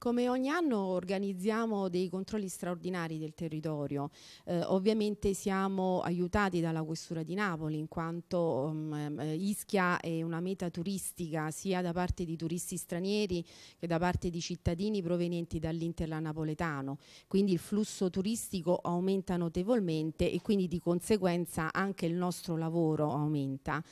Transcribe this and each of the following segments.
Come ogni anno organizziamo dei controlli straordinari del territorio, eh, ovviamente siamo aiutati dalla Questura di Napoli in quanto um, ehm, Ischia è una meta turistica sia da parte di turisti stranieri che da parte di cittadini provenienti dall'Interla napoletano, quindi il flusso turistico aumenta notevolmente e quindi di conseguenza anche il nostro lavoro aumenta.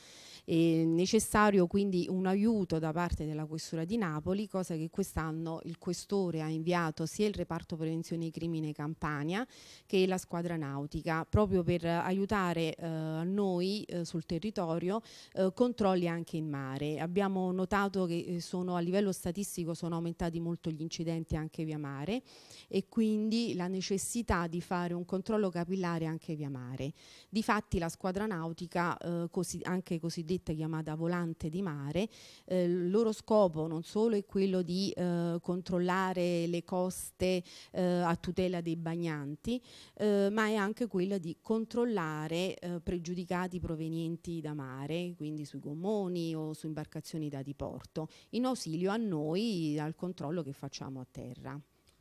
È necessario quindi un aiuto da parte della Questura di Napoli, cosa che quest'anno il Questura questore ha inviato sia il reparto prevenzione crimine Campania che la squadra nautica, proprio per aiutare eh, noi eh, sul territorio eh, controlli anche in mare. Abbiamo notato che eh, sono, a livello statistico sono aumentati molto gli incidenti anche via mare e quindi la necessità di fare un controllo capillare anche via mare. Difatti la squadra nautica, eh, così, anche cosiddetta chiamata volante di mare, eh, il loro scopo non solo è quello di controllare regolare le coste eh, a tutela dei bagnanti, eh, ma è anche quella di controllare eh, pregiudicati provenienti da mare, quindi sui gommoni o su imbarcazioni da diporto, in ausilio a noi al controllo che facciamo a terra.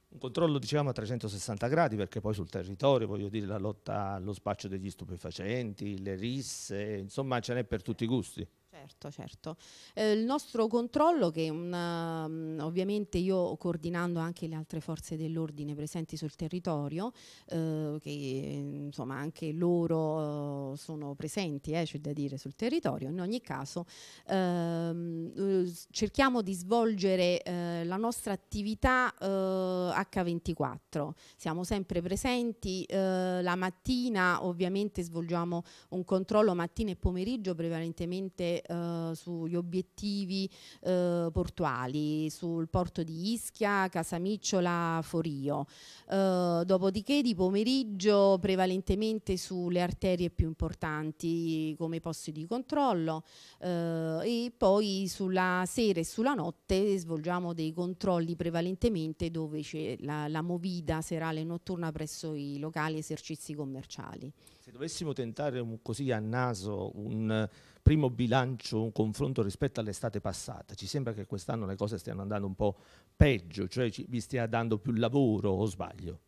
Un controllo diciamo a 360 gradi perché poi sul territorio, voglio dire, la lotta allo spaccio degli stupefacenti, le risse, insomma ce n'è per tutti i gusti. Certo, certo. Eh, il nostro controllo, che una, mm, ovviamente io coordinando anche le altre forze dell'ordine presenti sul territorio, eh, che insomma anche loro eh, sono presenti, eh, c'è da dire, sul territorio, in ogni caso ehm, eh, cerchiamo di svolgere la nostra attività H24. Siamo sempre presenti, la mattina ovviamente svolgiamo un controllo mattina e pomeriggio prevalentemente eh, sugli obiettivi eh, portuali, sul porto di Ischia, Casamicciola, Forio. Eh, dopodiché di pomeriggio prevalentemente sulle arterie più importanti come posti di controllo eh, e poi sulla sera e sulla notte svolgiamo dei controlli prevalentemente dove c'è la, la movida serale e notturna presso i locali esercizi commerciali. Se dovessimo tentare un, così a naso un eh, primo bilancio faccio un confronto rispetto all'estate passata, ci sembra che quest'anno le cose stiano andando un po' peggio, cioè vi stia dando più lavoro o sbaglio?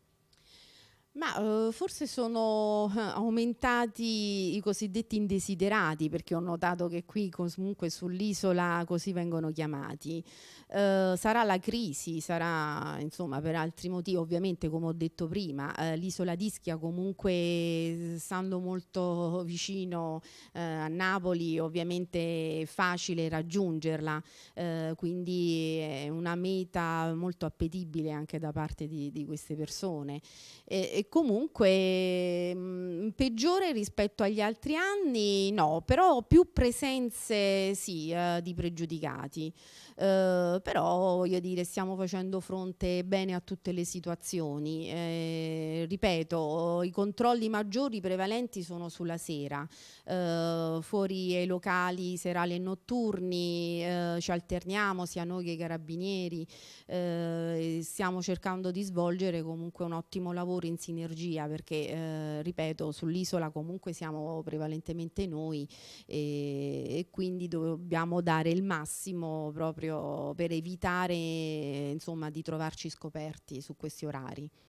Ma eh, forse sono eh, aumentati i cosiddetti indesiderati, perché ho notato che qui comunque sull'isola così vengono chiamati. Eh, sarà la crisi, sarà insomma per altri motivi, ovviamente come ho detto prima, eh, l'isola d'Ischia comunque stando molto vicino eh, a Napoli ovviamente è facile raggiungerla, uhm, quindi è una meta molto appetibile anche da parte di, di queste persone. E, e comunque mh, mm, peggiore rispetto agli altri anni no, però più presenze sì eh, di pregiudicati. Eh, però voglio dire stiamo facendo fronte bene a tutte le situazioni. Eh, ripeto, i controlli maggiori prevalenti sono sulla sera, eh, fuori ai locali serali e notturni, eh, ci alterniamo sia noi che i carabinieri, eh, stiamo cercando di svolgere comunque un ottimo lavoro in sinergia energia perché eh, ripeto sull'isola comunque siamo prevalentemente noi e, e, quindi dobbiamo dare il massimo proprio per evitare insomma di trovarci scoperti su questi orari.